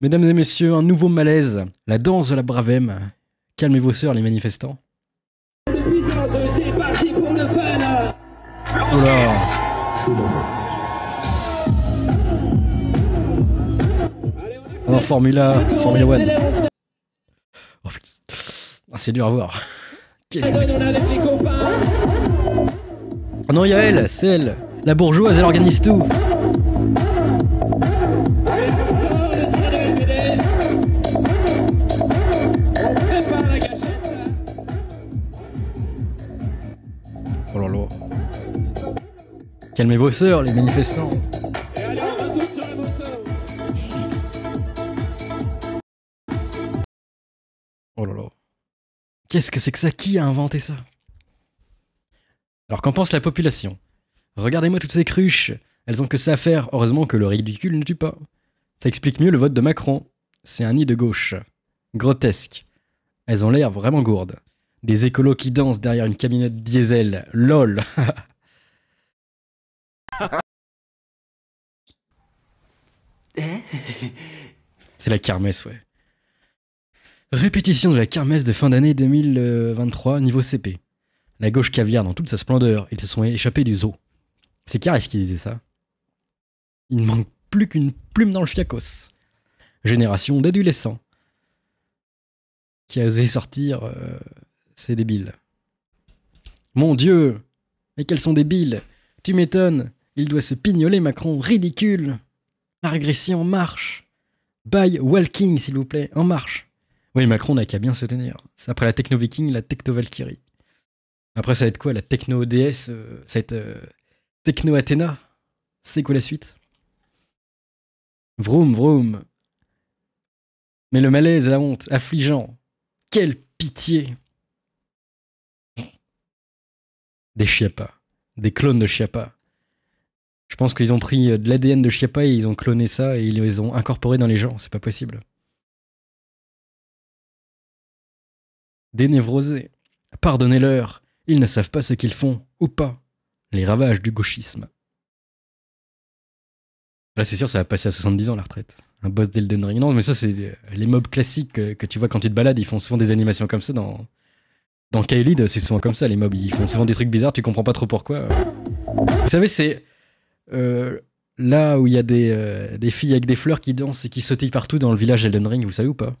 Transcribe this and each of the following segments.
Mesdames et messieurs, un nouveau malaise, la danse de la Bravem. Calmez vos sœurs, les manifestants. oh Formula, One. Oh, putain, ah, c'est dur à voir. Qu'est-ce que c'est que ça Oh non, il y a elle, c'est elle. La bourgeoise, elle organise tout. Calmez vos sœurs, les manifestants. Oh là là. Qu'est-ce que c'est que ça Qui a inventé ça Alors qu'en pense la population Regardez-moi toutes ces cruches. Elles ont que ça à faire. Heureusement que le ridicule ne tue pas. Ça explique mieux le vote de Macron. C'est un nid de gauche. Grotesque. Elles ont l'air vraiment gourdes. Des écolos qui dansent derrière une camionnette diesel. LOL Eh C'est la kermesse, ouais. Répétition de la kermesse de fin d'année 2023, niveau CP. La gauche caviar dans toute sa splendeur, ils se sont échappés du zoo. C'est ce qui disait ça. Il ne manque plus qu'une plume dans le fiacos. Génération d'adolescents qui a osé sortir euh, ces débiles. Mon Dieu, mais qu'elles sont débiles Tu m'étonnes, il doit se pignoler Macron, ridicule agressé en marche. By walking, s'il vous plaît, en marche. Oui, Macron n'a qu'à bien se tenir. Après la techno-viking, la techno-valkyrie. Après, ça va être quoi La techno-ODS euh, Ça va être euh, techno-Athéna C'est quoi la suite Vroom, vroom. Mais le malaise et la honte, affligeant. Quelle pitié Des Chiapas. Des clones de Chiapas. Je pense qu'ils ont pris euh, de l'ADN de Chiappa et ils ont cloné ça et ils les ont incorporés dans les gens. C'est pas possible. Dénévrosés. Pardonnez-leur. Ils ne savent pas ce qu'ils font, ou pas. Les ravages du gauchisme. Là, c'est sûr, ça va passer à 70 ans la retraite. Un boss d'Elden Ring. Non, mais ça, c'est euh, les mobs classiques que, tu vois quand tu te balades. Ils font souvent des animations comme ça dans. Dans Kaelid, c'est souvent comme ça, les mobs. Ils font souvent des trucs bizarres, tu comprends pas trop pourquoi. Vous savez, c'est euh, là où il y a euh, des, filles avec des fleurs qui dansent et qui sautillent partout dans le village Elden Ring, vous savez ou pas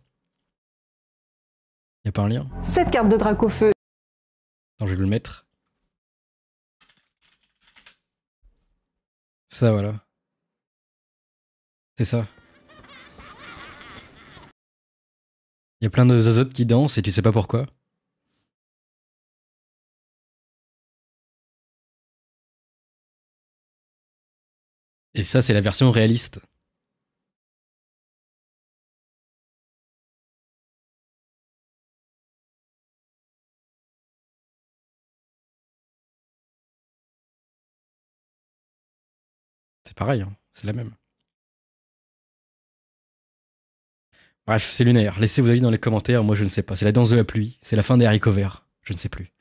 Il a pas un lien Cette carte de Feu. Attends, je vais le mettre. Ça, voilà. C'est ça. Il y a plein de zazotes qui dansent et tu sais pas pourquoi. Et ça, c'est la version réaliste. C'est pareil, hein. c'est la même. Bref, c'est lunaire. Laissez vos avis dans les commentaires, moi je ne sais pas. C'est la danse de la pluie, c'est la fin des haricots verts, je ne sais plus.